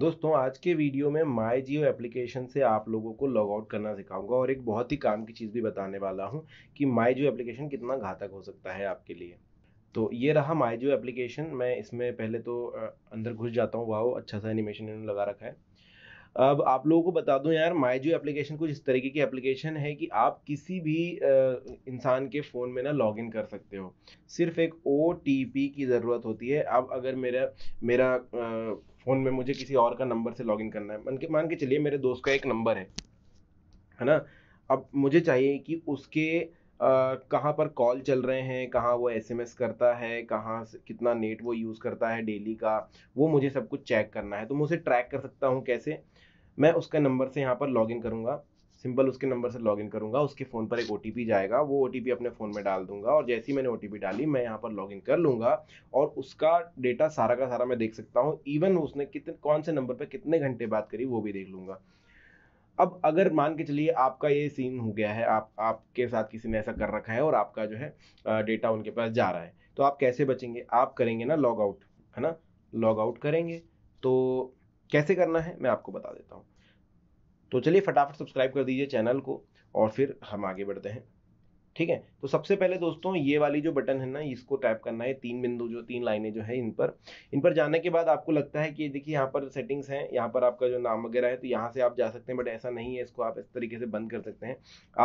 दोस्तों आज के वीडियो में माई जियो एप्लीकेशन से आप लोगों को लॉग आउट करना सिखाऊंगा और एक बहुत ही काम की चीज़ भी बताने वाला हूँ कि माई जियो एप्लीकेशन कितना घातक हो सकता है आपके लिए तो ये रहा माई जियो एप्लीकेशन मैं इसमें पहले तो अंदर घुस जाता हूँ वाह अच्छा सा एनिमेशन इन्होंने लगा रखा है अब आप लोगों को बता दूं यार माई जियो एप्लीकेशन कुछ इस तरीके की एप्लीकेशन है कि आप किसी भी इंसान के फ़ोन में ना लॉगिन कर सकते हो सिर्फ एक ओ की ज़रूरत होती है अब अगर मेरा मेरा फ़ोन में मुझे किसी और का नंबर से लॉग इन करना है मान के मान के चलिए मेरे दोस्त का एक नंबर है है ना अब मुझे चाहिए कि उसके कहाँ पर कॉल चल रहे हैं कहाँ वो एसएमएस करता है कहाँ कितना नेट वो यूज़ करता है डेली का वो मुझे सब कुछ चेक करना है तो मैं उसे ट्रैक कर सकता हूँ कैसे मैं उसका नंबर से यहाँ पर इन करूँगा सिंपल उसके नंबर से लॉगिन करूंगा उसके फ़ोन पर एक ओ जाएगा वो ओ अपने फ़ोन में डाल दूंगा और जैसे ही मैंने ओ डाली मैं यहाँ पर लॉगिन कर लूँगा और उसका डेटा सारा का सारा मैं देख सकता हूँ इवन उसने कितने कौन से नंबर पर कितने घंटे बात करी वो भी देख लूँगा अब अगर मान के चलिए आपका ये सीन हो गया है आप आपके साथ किसी ने ऐसा कर रखा है और आपका जो है डेटा उनके पास जा रहा है तो आप कैसे बचेंगे आप करेंगे ना लॉग आउट है ना लॉग आउट करेंगे तो कैसे करना है मैं आपको बता देता हूँ तो चलिए फटाफट सब्सक्राइब कर दीजिए चैनल को और फिर हम आगे बढ़ते हैं ठीक है तो सबसे पहले दोस्तों ये वाली जो बटन है ना इसको टैप करना है तीन बिंदु जो तीन लाइनें जो है इन पर इन पर जाने के बाद आपको लगता है कि देखिए यहाँ पर सेटिंग्स हैं यहाँ पर आपका जो नाम वगैरह है तो यहाँ से आप जा सकते हैं बट ऐसा नहीं है इसको आप इस तरीके से बंद कर सकते हैं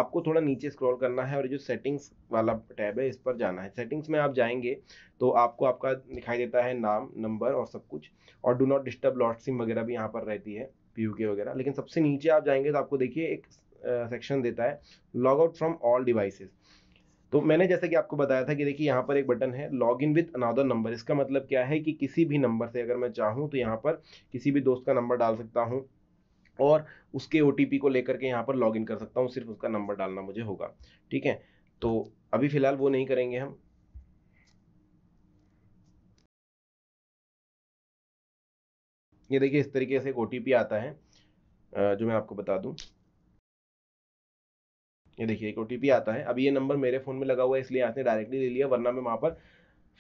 आपको थोड़ा नीचे स्क्रॉल करना है और जो सेटिंग्स वाला टैब है इस पर जाना है सेटिंग्स में आप जाएंगे तो आपको आपका दिखाई देता है नाम नंबर और सब कुछ और डू नॉट डिस्टर्ब लॉट सिम वगैरह भी यहाँ पर रहती है पी के वगैरह लेकिन सबसे नीचे आप जाएंगे तो आपको देखिए एक सेक्शन देता है log out from all devices तो मैंने जैसे कि आपको बताया था कि देखिए यहाँ पर एक बटन है log in with another number इसका मतलब क्या है कि किसी भी नंबर से अगर मैं चाहूँ तो यहाँ पर किसी भी दोस्त का नंबर डाल सकता हूँ और उसके ओ को लेकर के यहाँ पर लॉग इन कर सकता हूँ सिर्फ उसका नंबर डालना मुझे होगा ठीक है तो अभी फ़िलहाल वो नहीं करेंगे हम ये देखिए इस तरीके से एक ओ आता है जो मैं आपको बता दूं ये देखिए एक ओटीपी आता है अब ये नंबर मेरे फ़ोन में लगा हुआ है इसलिए यहाँ से डायरेक्टली ले लिया वरना मैं वहां पर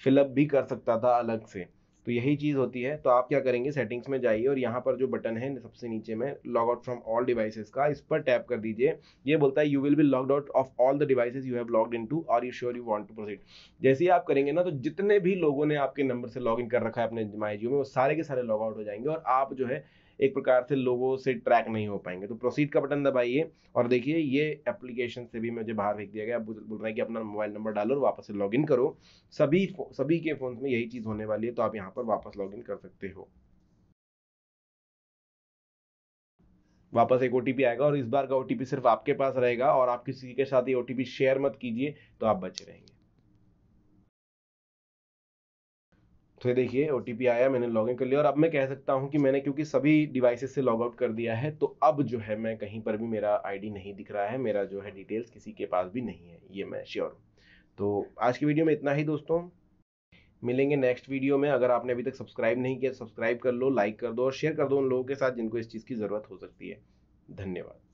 फिलअप भी कर सकता था अलग से तो यही चीज़ होती है तो आप क्या करेंगे सेटिंग्स में जाइए और यहाँ पर जो बटन है सबसे नीचे में log out from all devices का इस पर टैप कर दीजिए ये बोलता है you will be log out of all the devices you have log in to are you sure you want to proceed जैसे ही आप करेंगे ना तो जितने भी लोगों ने आपके नंबर से लॉग इन कर रखा है अपने माई में वो सारे के सारे लॉग आउट हो जाएंगे और आप जो है एक प्रकार से लोगों से ट्रैक नहीं हो पाएंगे तो प्रोसीड का बटन दबाइए और देखिए ये एप्लीकेशन से भी मुझे बाहर फेंक दिया गया बोल रहे हैं कि अपना मोबाइल नंबर डालो और वापस से लॉग करो सभी सभी के फ़ोन में यही चीज़ होने वाली है तो आप यहाँ पर वापस लॉग कर सकते हो वापस एक ओ आएगा और इस बार का ओ सिर्फ आपके पास रहेगा और आप किसी के साथ ये ओ शेयर मत कीजिए तो आप बचे रहेंगे तो ये देखिए ओ आया मैंने लॉगिन कर लिया और अब मैं कह सकता हूँ कि मैंने क्योंकि सभी डिवाइसेस से लॉग आउट कर दिया है तो अब जो है मैं कहीं पर भी मेरा आईडी नहीं दिख रहा है मेरा जो है डिटेल्स किसी के पास भी नहीं है ये मैं श्योर हूँ तो आज की वीडियो में इतना ही दोस्तों मिलेंगे नेक्स्ट वीडियो में अगर आपने अभी तक सब्सक्राइब नहीं किया सब्सक्राइब कर लो लाइक कर दो और शेयर कर दो उन लोगों के साथ जिनको इस चीज़ की ज़रूरत हो सकती है धन्यवाद